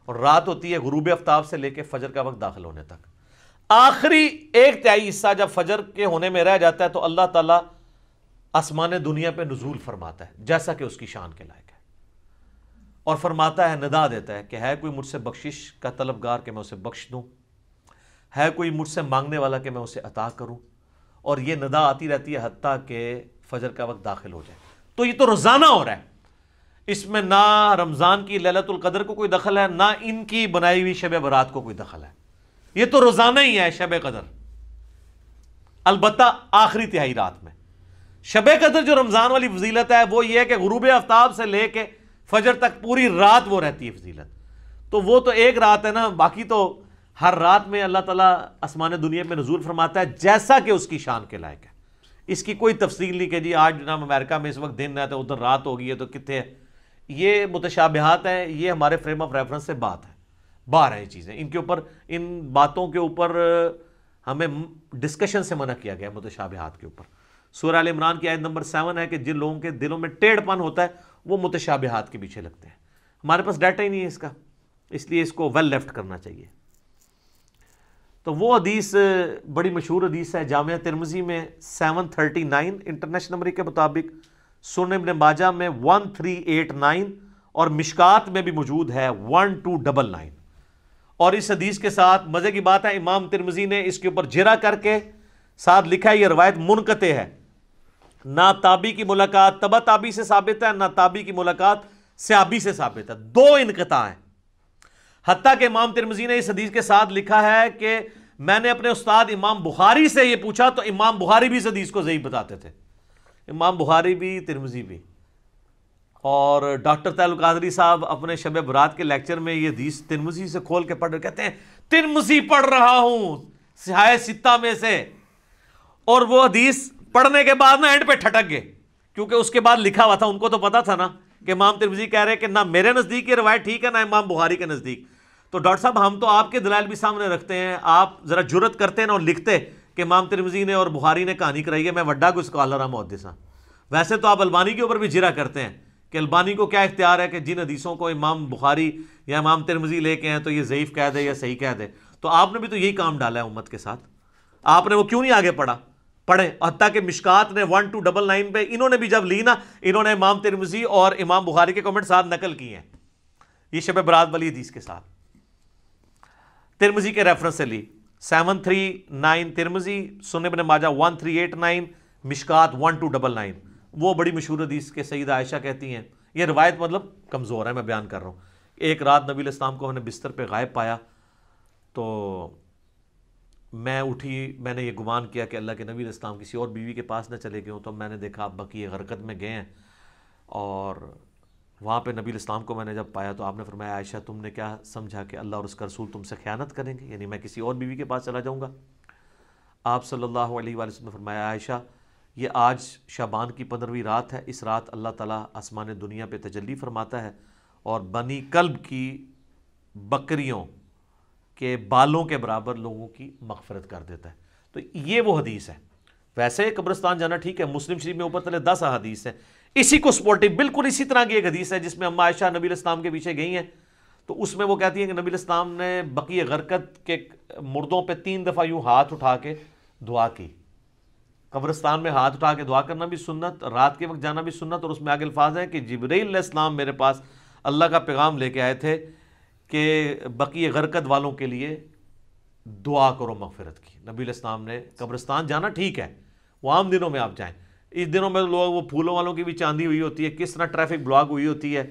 Speaker 1: और रात होती है गुरूब आफ्ताब से लेकर फजर का वक्त दाखिल होने तक आखिरी एक त्याई हिस्सा जब फजर के होने में रह जाता है तो अल्लाह ताला आसमान दुनिया पे नजूल फरमाता है जैसा कि उसकी शान के लायक है और फरमाता है नदा देता है कि है कोई मुझसे बख्शिश का तलबगार कि मैं उसे बख्श दूँ है कोई मुझसे मांगने वाला कि मैं उसे अता करूँ और ये नदा आती रहती है हती के फजर का वक्त दाखिल हो जाए तो ये तो रोज़ाना हो रहा है इसमें ना रमज़ान की ललतुल्कदर को कोई दखल है ना इनकी बनाई हुई शब बरात को कोई दखल है ये तो रोजाना ही है शब कदर अलबत् आखिरी तिहाई रात में शब कदर जो रमज़ान वाली फजीलत है वो ये है कि गरूब आफ्ताब से ले कर फजर तक पूरी रात वो रहती है फजीलत तो वो तो एक रात है ना बाकी तो हर रात में अल्लाह तला आसमान दुनिया में रजूल फरमाता है जैसा कि उसकी शान के लायक है इसकी कोई तफसील नहीं कि जी आज नाम अमेरिका में इस वक्त दिन है तो उधर रात होगी है तो कितने ये मुतशाबहत है ये हमारे फ्रेम ऑफ रेफरेंस से बात है बाहर है चीज़ें इनके ऊपर इन बातों के ऊपर हमें डिस्कशन से मना किया गया मुतशाबहत के ऊपर सूर्य इमरान की आयत नंबर सेवन है कि जिन लोगों के दिलों में टेढ़पन होता है वो हाथ के पीछे लगते हैं हमारे पास डाटा ही नहीं है इसका इसलिए इसको वेल लेफ्ट करना चाहिए तो वो अदीस बड़ी मशहूर अदीस है जामिया तिरमजी में seven thirty nine international number के मुताबिक सुन माजा में वन थ्री एट नाइन और मिशकात में भी मौजूद है वन टू डबल नाइन और इस हदीस के साथ मज़े की बात है इमाम तिरमजी ने इसके ऊपर जिरा करके साथ लिखा है ये रवायत मुनकते है ना ताबी की मुलाकात तबा ताबी से साबित है ना ताबी की मुलाकात सयाबी से साबित है दो इनकता है हती के इमाम तिरमजी ने इस हदीस के साथ लिखा है कि मैंने अपने उस्ताद इमाम बुखारी से ये पूछा तो इमाम बुखारी भी इस हदीस को जही बताते थे इमाम बुखारी भी तिरमजी भी और डॉक्टर तालुक कादरी साहब अपने शब बरात के लेक्चर में ये दीस तिरमुसी से खोल के पढ़ कहते हैं तिरमुसी पढ़ रहा हूँ सिहाय सित्ता में से और वो हदीस पढ़ने के बाद ना एंड पे ठटक गए क्योंकि उसके बाद लिखा हुआ था उनको तो पता था ना कि इमाम तिरमुसी कह रहे हैं कि ना मेरे नज़दीक ये रवायत ठीक है ना इमाम बुहारी के नज़दीक तो डॉक्टर साहब हम तो आपके दलाल भी सामने रखते हैं आप ज़रा जरूरत करते हैं और लिखते कि इमाम तिरमजी ने और बुहारी ने कहानी कराई है मैं वड्डा को स्कॉलर हाँ मोहदिस वैसे तो आप अलवानी के ऊपर भी जिरा करते हैं कि अल्बानी को क्या इख्तियार है कि जिन हदीसों को इमाम बुखारी या इमाम तिरमजी लेके हैं तो ये ज़यीफ़ कह दे या सही कह दे तो आपने भी तो यही काम डाला है उम्मत के साथ आपने वो क्यों नहीं आगे पढ़ा पढ़े हती के मिशकात ने वन टू डबल नाइन पे इन्होंने भी जब ली ना इन्होंने इमाम तिरमजी और इमाम बुखारी के कमेंट साथ नकल किए हैं ये शब बरात वली हदीस के साथ तिरमजी के रेफरेंस से ली सेवन थ्री नाइन तिरमजी सुनने बने माजा वन थ्री एट नाइन मिशकात वन टू डबल नाइन वो बड़ी मशहूर हदीस के सईद आयशा कहती हैं ये रवायत मतलब कमज़ोर है मैं बयान कर रहा हूँ एक रात नबी इस्लाम को हमने बिस्तर पर गायब पाया तो मैं उठी मैंने ये गुमान किया कि अल्लाह के नबी इस्लाम किसी और बीवी के पास ना चले गए हों तो मैंने देखा आप बकी हरकत में गए हैं और वहाँ पे नबी इस्लाम को मैंने जब पाया तो आपने फरमाया आयशा तुमने क्या समझा कि अल्लाह और उसका रसूल तुमसे ख्यानत करेंगे यानी मैं किसी और बीवी के पास चला जाऊँगा आप सल्ला वसम ने फरमाया आयशा ये आज शाबान की पंद्रहवीं रात है इस रात अल्लाह ताला आसमान दुनिया पे तजल्ली फरमाता है और बनी कल्ब की बकरियों के बालों के बराबर लोगों की मगफरत कर देता है तो ये वो हदीस है वैसे कब्रस्तान जाना ठीक है मुस्लिम शरीफ में ऊपर तले दस हदीस है इसी को सपोर्टिव बिल्कुल इसी तरह की एक हदीस है जिसमें अम्मा आयशा नबी इस्लाम के पीछे गई हैं तो उसमें वो कहती हैं कि नबी इस्लाम ने बकी गरकत के मुर्दों पर तीन दफ़ा यूँ हाथ उठा के दुआ की कब्रस्तान में हाथ उठा के दुआ करना भी सुन्नत रात के वक्त जाना भी सुन्नत और उसमें आगे अल्फाज हैं कि जबरीसलाम मेरे पास अल्लाह का पैगाम लेके आए थे कि बकी गरकत वालों के लिए दुआ करो मगफरत की नबी इस्लाम ने कब्रस्तान जाना ठीक है वो आम दिनों में आप जाएँ इस दिनों में लोग वो फूलों वालों की भी चांदी हुई होती है किस तरह ट्रैफिक ब्लॉक हुई होती है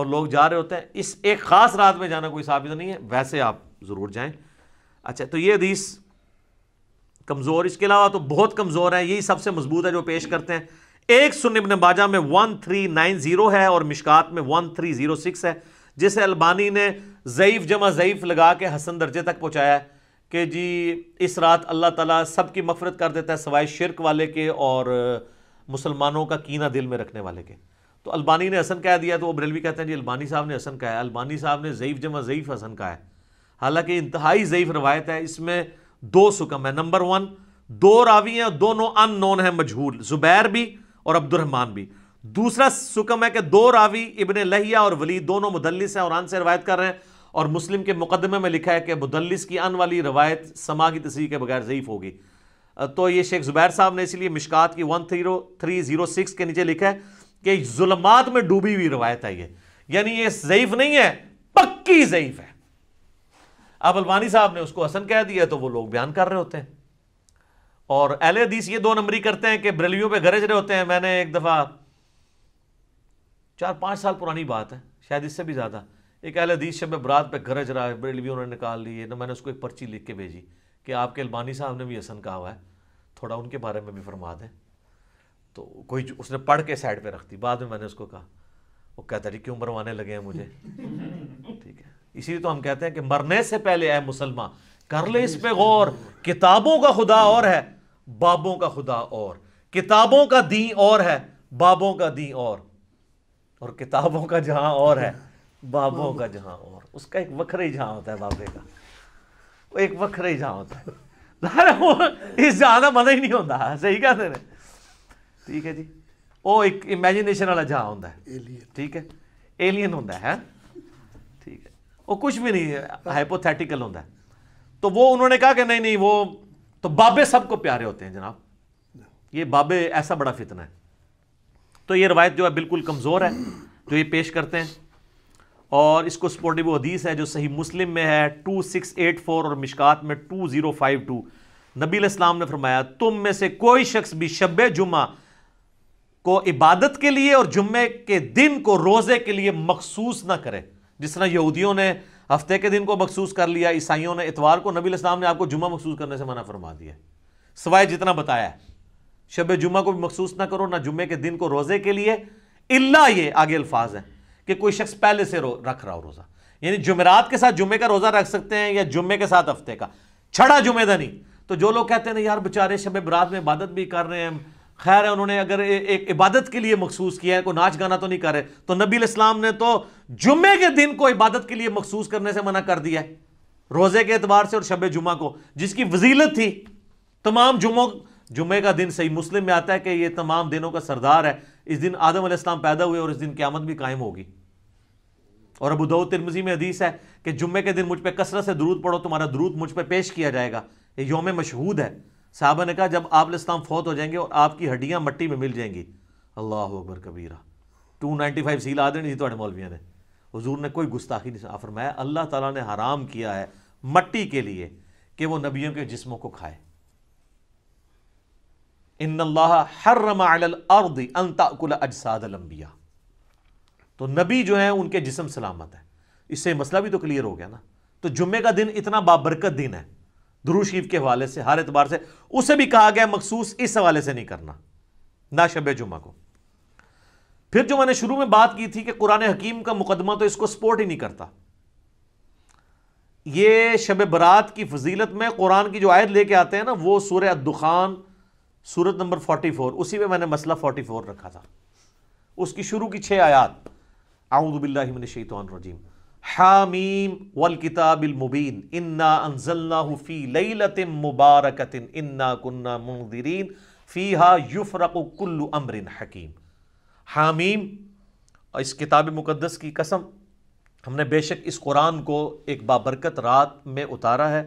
Speaker 1: और लोग जा रहे होते हैं इस एक ख़ास रात में जाना कोई साबित नहीं है वैसे आप ज़रूर जाएँ अच्छा तो ये हदीस कमज़ोर इसके अलावा तो बहुत कमज़ोर है यही सबसे मजबूत है जो पेश करते हैं एक सुनिबन बाजा में वन थ्री नाइन ज़ीरो है और मिशकात में वन थ्री ज़ीरो सिक्स है जिसे अलबानी ने ज़यीफ़ जमा ज़यीफ़ लगा के हसन दर्जे तक पहुँचाया है कि जी इस रात अल्लाह ताला सबकी मफरत कर देता है सवाए शिरक वाले के और मुसलमानों का कीना दिल में रखने वाले के तो अलबानी ने हसन कह दिया तो वो बरेलवी कहते हैं जी अलबानी साहब ने हसन कहा है अलबानी साहब ने ज़यीफ़ जमा ज़यीफ़ हसन कहा है हालांकि इंतहाई ज़यीफ़ रवायत है इसमें दो सुकम है नंबर वन दो रावी हैं दोनों अननोन है मजहूल जुबैर भी और अब्दुलरहमान भी दूसरा सुकम है कि दो रावी इबन लहिया और वली दोनों मुदलिस हैं और आन से रवायत कर रहे हैं और मुस्लिम के मुकदमे में लिखा है कि मुदलिस की अन वाली रवायत समा की तस्वीर के बगैर ज़यीफ़ होगी तो ये शेख जुबैर साहब ने इसलिए मिशकात की one three three zero six के नीचे लिखा है कि जुलमात में डूबी हुई रवायत है ये यानी ये ज़यीफ़ नहीं है पक्की ज़यीफ़ है अब अलवानी साहब ने उसको हसन कह दिया तो वो लोग बयान कर रहे होते हैं और अहल हदीस ये दो नंबरी करते हैं कि बरेलियों पे गरज रहे होते हैं मैंने एक दफ़ा चार पाँच साल पुरानी बात है शायद इससे भी ज़्यादा एक अहल हदीस शब बरात पे गरज रहा है बरेलियों ने निकाल ली है ना मैंने उसको एक पर्ची लिख के भेजी कि आपके अलबानी साहब ने भी हसन कहा हुआ है थोड़ा उनके बारे में भी फरमा दें तो कोई उसने पढ़ के साइड पर रख दी बाद में मैंने उसको कहा वो कहता जी क्यों मरवाने लगे हैं मुझे ठीक है इसीलिए तो हम कहते हैं कि मरने से पहले आए मुसलमान कर ले इस पे गौर किताबों का खुदा और है बाबों का खुदा और किताबों का दी और है बाबों का दी और और किताबों का जहां और है बाबों का जहां और उसका एक वक्र ही जहां होता है बाबे का वो एक वखरा ही जहां होता है वो इस जहां का मजा ही नहीं होता सही कहते हैं ठीक है जी वो एक इमेजिनेशन वाला जहां होता है ਏਲੀਅਨ ਠੀਕ ਹੈ ਏਲੀਅਨ है ਹੈ ਠੀਕ वो कुछ भी नहीं हाइपोथेटिकल होता है तो वो उन्होंने कहा कि नहीं नहीं वो तो बाबे सबको प्यारे होते हैं जनाब ये बाबे ऐसा बड़ा फितना है तो ये रवायत जो है बिल्कुल कमज़ोर है जो ये पेश करते हैं और इसको सपोर्टिव हदीस है जो सही मुस्लिम में है टू सिक्स एट फोर और मिशकात में टू ज़ीरो फाइव टू नबी इस्लाम ने फरमाया तुम में से कोई शख्स भी शब जुम्मा को इबादत के लिए और जुम्मे के दिन को रोज़े के लिए मखसूस ना करे जिस तरह यहूदियों ने हफ्ते के दिन को मखसूस कर लिया ईसाइयों ने इतवार को नबी इस्लाम ने आपको जुमा मखसूस करने से मना फरमा दिया सवाए जितना बताया शब जुमा को भी मखसूस ना करो ना जुमे के दिन को रोज़े के लिए इल्ला ये आगे अल्फाज हैं कि कोई शख्स पहले से रो, रख रहा हो रोज़ा यानी जुमेरात के साथ जुमे का रोज़ा रख सकते हैं या जुम्मे के साथ हफ्ते का छड़ा जुमेदा नहीं तो जो लोग कहते हैं ना यार बेचारे शब बरात में इबादत भी कर रहे हैं खैर है उन्होंने अगर ए, एक इबादत के लिए मखसूस किया है कोई नाच गाना तो नहीं करे तो नबी इस्लाम ने तो जुम्मे के दिन को इबादत के लिए मखसूस करने से मना कर दिया है रोज़े के अतबार से और शब जुमा को जिसकी वजीलत थी तमाम जुम्मो जुमे का दिन सही मुस्लिम में आता है कि ये तमाम दिनों का सरदार है इस दिन आदम इस्लाम पैदा हुए और इस दिन क्यामत भी कायम होगी और अब उदो तिरमजी में हदीस है कि जुम्मे के दिन मुझ पर कसरत से दरूद पढ़ो तुम्हारा दरूद मुझ पर पे पेश किया जाएगा ये योम मशहूद है साहब ने कहा जब आप इस्लाम फौत हो जाएंगे और आपकी हड्डियाँ मट्टी में मिल जाएंगी अल्लाह अकबर कबीरा टू नाइन्टी फाइव सील आ देनी थी थोड़े मौलविया ने हजूर ने कोई गुस्ताखी नहीं फरमाया अल्लाह ताला ने हराम किया है मट्टी के लिए कि वो नबियों के जिसमों को खाए इन अजसादलम्बिया तो नबी जो है उनके जिसम सलामत है इससे मसला भी तो क्लियर हो गया ना तो जुम्मे का दिन इतना बाबरकत दिन है ध्रुव शरीफ के हवाले से हर एतबार से उसे भी कहा गया मखसूस इस हवाले से नहीं करना ना शब जुमा को फिर जो मैंने शुरू में बात की थी कि कुरान हकीम का मुकदमा तो इसको सपोर्ट ही नहीं करता ये शब बरात की फजीलत में कुरान की जो आयत लेके आते हैं ना वो सूर्य दुखान सूरत नंबर फोर्टी फोर उसी में मैंने मसला फोर्टी फोर रखा था उसकी शुरू की छः आयात आऊदबिल्लाशैतवान हामीम वल किताबिलमुबीन इन्ना अनजल्ला फ़ी लतिम मुबारकतिन इन्ना कन्ना मुनदरीन फ़ीहा युफ़रकुल्लु अमरिन हकीम हामीम इस किताब मुक़दस की कसम हमने बेशक इस कुरान को एक बाबरकत रात में उतारा है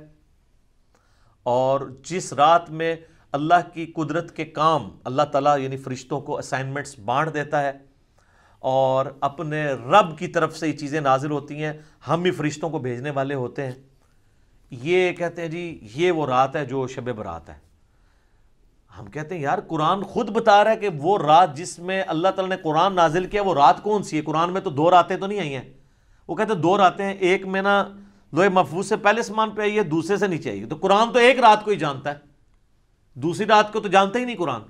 Speaker 1: और जिस रात में अल्लाह की कुदरत के काम अल्लाह ताला यानी फ़रिश्तों को असाइनमेंट्स बांट देता है और अपने रब की तरफ से ये चीज़ें नाजिल होती हैं हम ही फरिश्तों को भेजने वाले होते हैं ये कहते हैं जी ये वो रात है जो शब बरात है हम कहते हैं यार कुरान खुद बता रहा है कि वो रात जिसमें अल्लाह तला ने कुरान नाजिल किया वो रात कौन सी है कुरान में तो दो रातें तो नहीं आई हैं वो कहते हैं दो रातें हैं एक में ना लोहे महफूज से पहले समान पे आई है दूसरे से नीचे आई है तो कुरान तो एक रात को ही जानता है दूसरी रात को तो जानता ही नहीं कुरान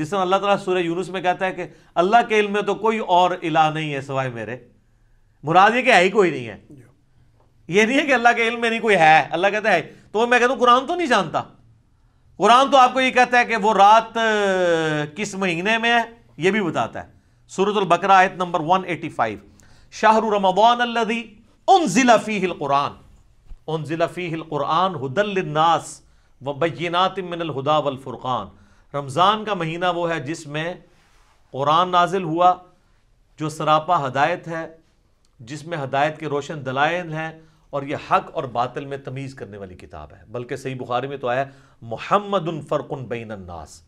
Speaker 1: जिसमें अल्लाह तला सूर्य यूनुस में कहता है कि अल्लाह के इल्म में तो कोई और इला नहीं है सवाए मेरे मुराद ये कि है ही कोई नहीं है ये नहीं है कि अल्लाह के इल्म में नहीं कोई है अल्लाह कहता है तो मैं कहता हूँ कुरान तो नहीं जानता कुरान तो आपको ये कहता है कि वो रात किस महीने में है ये भी बताता है सूरतुल्बकरा आयत नंबर वन एटी फाइव रमदान उन जिला हिल कुरान उन जिला हिल कुरान हुदल्लनास व बैनातिमिनल हुदा रमज़ान का महीना वो है जिसमें कुरान नाजिल हुआ जो सरापा हदायत है जिसमें हदायत के रोशन दलायल हैं और यह हक और बातिल में तमीज़ करने वाली किताब है बल्कि सही बुखारी में तो आया मोहम्मद फ़र्क़न बैनन्नास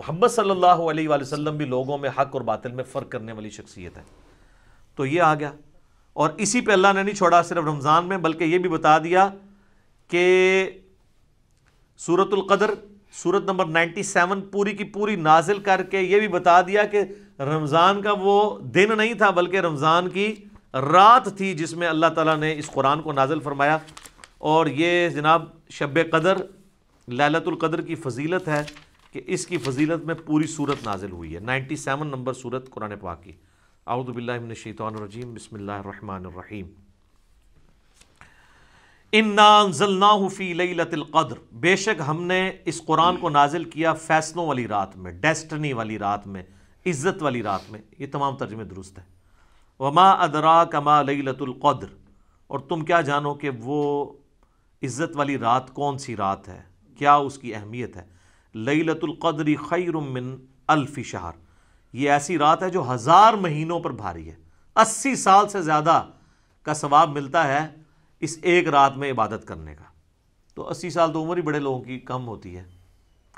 Speaker 1: मोहम्मद सल्लल्लाहु अलैहि वसल्लम भी लोगों में हक और बातिल में फ़र्क करने वाली शख्सियत है तो ये आ गया और इसी पे अल्लाह ने नहीं छोड़ा सिर्फ रमज़ान में बल्कि ये भी बता दिया कि सूरतुल्क़दर सूरत नंबर 97 पूरी की पूरी नाजिल करके ये भी बता दिया कि रमज़ान का वो दिन नहीं था बल्कि रमज़ान की रात थी जिसमें अल्लाह ताला ने इस कुरान को नाजिल फरमाया और ये जनाब शब कदर ललतुल्कदर की फजीलत है कि इसकी फजीलत में पूरी सूरत नाजिल हुई है सेवन नंबर सूरत कुरान पाक की आउदबिल्लिमिनशैतरजीम बसमिल्लर रहीम इन्नाजलनाफ़ी लतिलक़द्र बेशक हमने इस कुरान को नाजिल किया फैसलों वाली रात में डेस्टनी वाली रात में इज़्ज़त वाली रात में ये तमाम तर्जमे दुरुस्त है वमा अदरा कमा लई लतुल्क़द्र और तुम क्या जानो कि वो इज़्ज़त वाली रात कौन सी रात है क्या उसकी अहमियत है लई लतिलक़द्री खैरमिन अल्फ़ी शहर ये ऐसी रात है जो हज़ार महीनों पर भारी है अस्सी साल से ज़्यादा का सवाब मिलता है इस एक रात में इबादत करने का तो अस्सी साल तो उम्र ही बड़े लोगों की कम होती है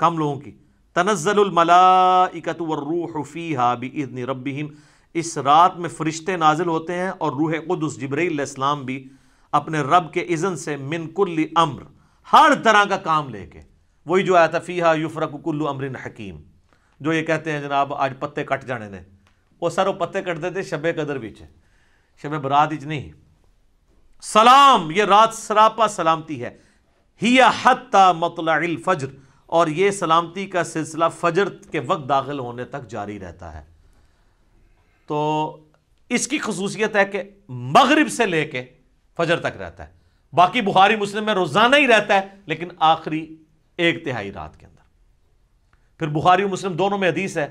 Speaker 1: कम लोगों की तनज़लमलाकत वरूफ़ी हाबी रबीम इस रात में फ़रिश्ते नाजिल होते हैं और रूह कुदस जबरीम भी अपने रब के इज़न से मिनकुल्ल अम्र हर तरह का काम लेके वही जो आया था फ़ीहा युफरकुल्लु अमरिन हकीम जो ये कहते हैं जनाब आज पत्ते कट जाने दें वो सर वो पत्ते कटते थे शब कदर बिच शब बरात नहीं सलाम ये रात सरापा सलामती है ही हत्ता मतल फजर और ये सलामती का सिलसिला फजर के वक्त दाखिल होने तक जारी रहता है तो इसकी खसूसियत है कि मगरब से लेके फजर तक रहता है बाकी बुखारी मुस्लिम में रोज़ाना ही रहता है लेकिन आखिरी एक तिहाई रात के अंदर फिर बुखारी और मुस्लिम दोनों में हदीस है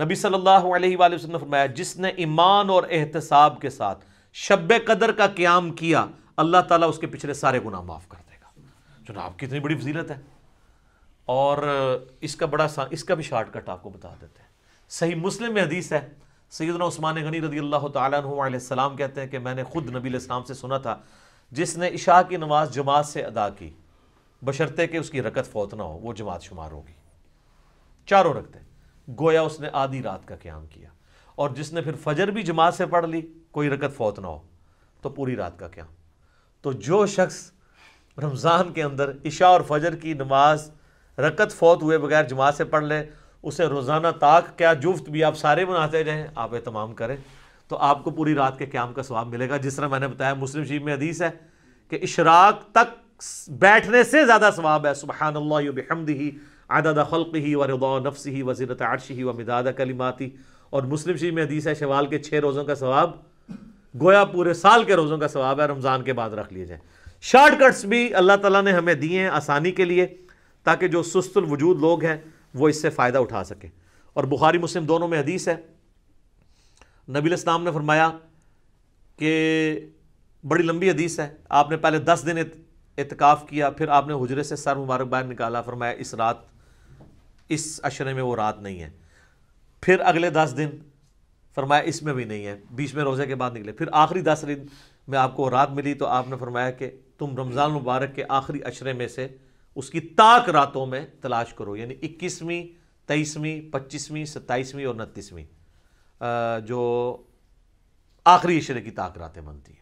Speaker 1: नबी सल्लल्लाहु अलैहि वसल्लम ने फरमाया जिसने ईमान और एहतसाब के साथ शब कदर का क्याम किया अल्लाह ताला उसके पिछले सारे गुनाह माफ़ कर देगा जनाब कितनी बड़ी फजीलत है और इसका बड़ा सा इसका भी शॉर्टकट आपको बता देते हैं सही मुस्लिम में हदीस है सैदना उस्मान गनी रदी अल्लाह तसलाम कहते हैं कि मैंने खुद नबी इस्लाम से सुना था जिसने इशा की नमाज जमात से अदा की बशर्ते कि उसकी रकत फौत ना हो वो जमात शुमार होगी चारों रखते गोया उसने आधी रात का क्याम किया और जिसने फिर फजर भी जमात से पढ़ ली कोई रकत फौत ना हो तो पूरी रात का क्या तो जो शख्स रमज़ान के अंदर इशा और फजर की नमाज रकत फौत हुए बगैर जमात से पढ़ ले उसे रोज़ाना ताक क्या जुफ्त भी आप सारे बनाते रहें आप तमाम करें तो आपको पूरी रात के क्याम का स्वाब मिलेगा जिस तरह मैंने बताया मुस्लिम शीफ़ में हदीस है कि इशराक तक बैठने से ज़्यादा स्वाब है सुबह अल्लाह हमदी आदादा खल्क ही वरदा रदा ही वजीरत आरशी ही व मिदादा कलिमाती और मुस्लिम शरीफ में हदीस है शवाल के छः रोज़ों का सवाब गोया पूरे साल के रोज़ों का सवाब है रमज़ान के बाद रख लिए जाए शॉर्टकट्स भी अल्लाह ताला ने हमें दिए हैं आसानी के लिए ताकि जो सुस्तुल वजूद लोग हैं वो इससे फ़ायदा उठा सकें और बुखारी मुस्लिम दोनों में हदीस है नबी इस्लाम ने फरमाया कि बड़ी लंबी हदीस है आपने पहले दस दिन इतकाफ़ किया फिर आपने हजरे से सर मुबारक बाहर निकाला फरमाया इस रात इस अशरे में वो रात नहीं है फिर अगले दस दिन फरमाया इसमें भी नहीं है बीच में रोज़े के बाद निकले फिर आखिरी दस दिन में आपको रात मिली तो आपने फरमाया कि तुम रमज़ान मुबारक के आखिरी अशरे में से उसकी ताक रातों में तलाश करो यानी इक्कीसवीं तेईसवीं पच्चीसवीं सत्ताईसवीं और उनतीसवीं जो आखिरी अशरे की ताक रातें बनती हैं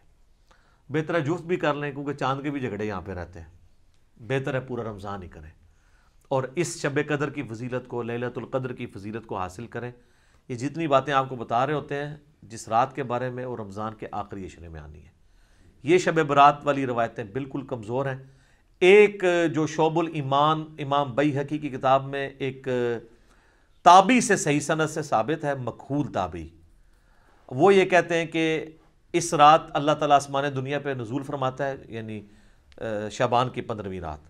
Speaker 1: बेहतर है जुफ्त भी कर लें क्योंकि चांद के भी झगड़े यहाँ पर रहते हैं बेहतर है पूरा रमज़ान ही करें और इस शब कदर की फजीलत को ललतुल्क़दर की फजीलत को हासिल करें ये जितनी बातें आपको बता रहे होते हैं जिस रात के बारे में और रमज़ान के आखिरी अशरे में आनी है ये शब बरात वाली रवायतें बिल्कुल कमज़ोर हैं एक जो शोबुल ईमान इमाम बई हकी की किताब में एक ताबी से सही सनत से साबित है मखूल ताबी वो ये कहते हैं कि इस रात अल्लाह ताला आसमान दुनिया पे नज़ूल फरमाता है यानी शबान की पंद्रहवीं रात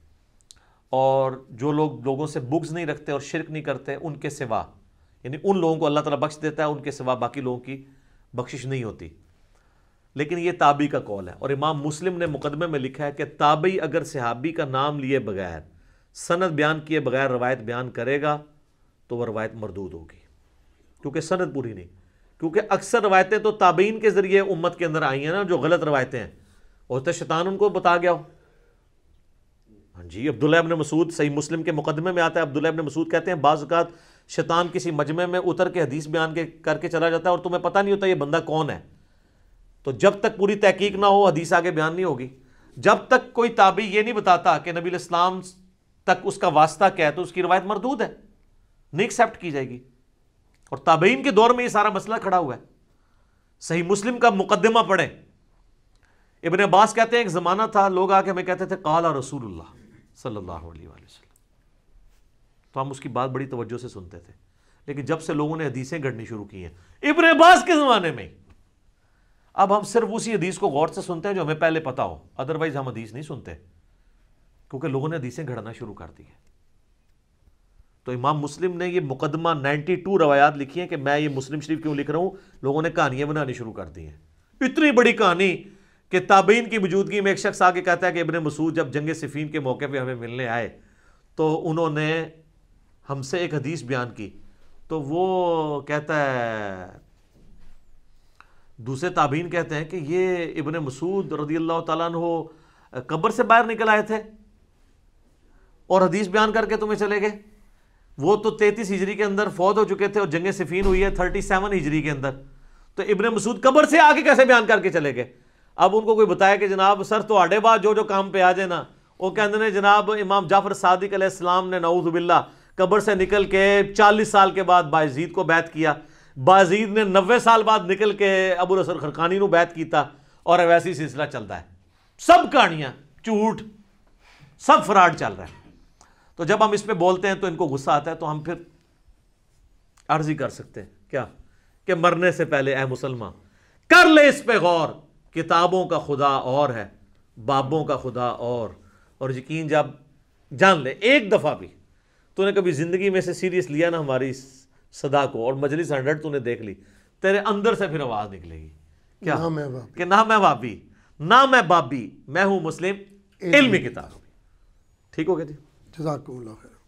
Speaker 1: और जो लोग लोगों से बुक्स नहीं रखते और शिरक नहीं करते उनके सिवा यानी उन लोगों को अल्लाह ताला बख्श देता है उनके सिवा बाकी लोगों की बख्शिश नहीं होती लेकिन ये ताबी का कौल है और इमाम मुस्लिम ने मुकदमे में लिखा है कि ताबी अगर सिहाबी का नाम लिए बगैर सनद बयान किए बगैर रवायत बयान करेगा तो वह रवायत मरदूद होगी क्योंकि सनद पूरी नहीं क्योंकि अक्सर रवायतें तो ताबीन के ज़रिए उम्मत के अंदर आई हैं ना जो गलत रवायतें हैं और तो शैतान उनको बता गया हो जी अब्दुल्ला इबन मसूद सही मुस्लिम के मुकदमे में आता है अब्दुल्ला इबन मसूद कहते हैं बाज़ात शैतान किसी मजमे में उतर के हदीस बयान के करके चला जाता है और तुम्हें पता नहीं होता ये बंदा कौन है तो जब तक पूरी तहकीक ना हो हदीस आगे बयान नहीं होगी जब तक कोई ताबी ये नहीं बताता कि नबी इस्लाम तक उसका वास्ता क्या है तो उसकी रिवायत मरदूद है नहीं एक्सेप्ट की जाएगी और ताबेइन के दौर में ये सारा मसला खड़ा हुआ है सही मुस्लिम का मुकदमा पढ़ें इबन अब्बास कहते हैं एक ज़माना था लोग आके हमें कहते थे काला रसूलुल्लाह सल्लल्लाहु अलैहि वसल्लम तो हम उसकी बात बड़ी तवज्जो से सुनते थे लेकिन जब से लोगों ने हदीसें गढ़नी शुरू की हैं इबन अब्बास के ज़माने में अब हम सिर्फ उसी हदीस को गौर से सुनते हैं जो हमें पहले पता हो अदरवाइज़ हम हदीस नहीं सुनते क्योंकि लोगों ने हदीसें घड़ना शुरू कर दी है तो इमाम मुस्लिम ने ये मुकदमा 92 रवायात लिखी है कि मैं ये मुस्लिम शरीफ क्यों लिख रहा हूं लोगों ने कहानियां बनानी शुरू कर दी हैं इतनी बड़ी कहानी कि ताबीन की मौजूदगी में एक शख्स आगे कहता है कि इबन मसूद जब जंग सिफीन के मौके पर हमें मिलने आए तो उन्होंने हमसे एक हदीस बयान की तो वो कहता है दूसरे ताबीन कहते हैं कि ये इबन मसूद रदी अल्लाह तहो कब्र से बाहर निकल आए थे और हदीस बयान करके तुम्हें चले गए वो तो तैतीस हिजरी के अंदर फौत हो चुके थे और जंग सिफीन हुई है थर्टी सेवन हिजरी के अंदर तो इबन मसूद कब्र से आके कैसे बयान करके चले गए अब उनको कोई बताया कि जनाब सर थोड़े बाद जो जो काम पे आ जाए ना वो कहते हैं जनाब इमाम जाफर सादिक अलैहिस्सलाम ने नऊजुबिल्ला कब्र से निकल के चालीस साल के बाद बाजीद को बैत किया बाजीद ने नब्बे साल बाद निकल के अबू असर खरखानी बैत किया और वैसी सिलसिला चलता है सब कहानियाँ झूठ सब फ्राड चल रहा है तो जब हम इस पर बोलते हैं तो इनको गुस्सा आता है तो हम फिर अर्जी कर सकते हैं क्या कि मरने से पहले ए मुसलमान कर ले इस पर गौर किताबों का खुदा और है बाबों का खुदा और और यकीन जब जान ले एक दफ़ा भी तूने कभी ज़िंदगी में से सीरियस लिया ना हमारी सदा को और मजलिस हंड्रेड तूने देख ली तेरे अंदर से फिर आवाज़ निकलेगी क्या ना मैं बाबी कि ना मैं बाबी ना मैं बाबी मैं हूँ मुस्लिम इल्मी किताब ठीक हो गया जी जजाकुल्ला खैर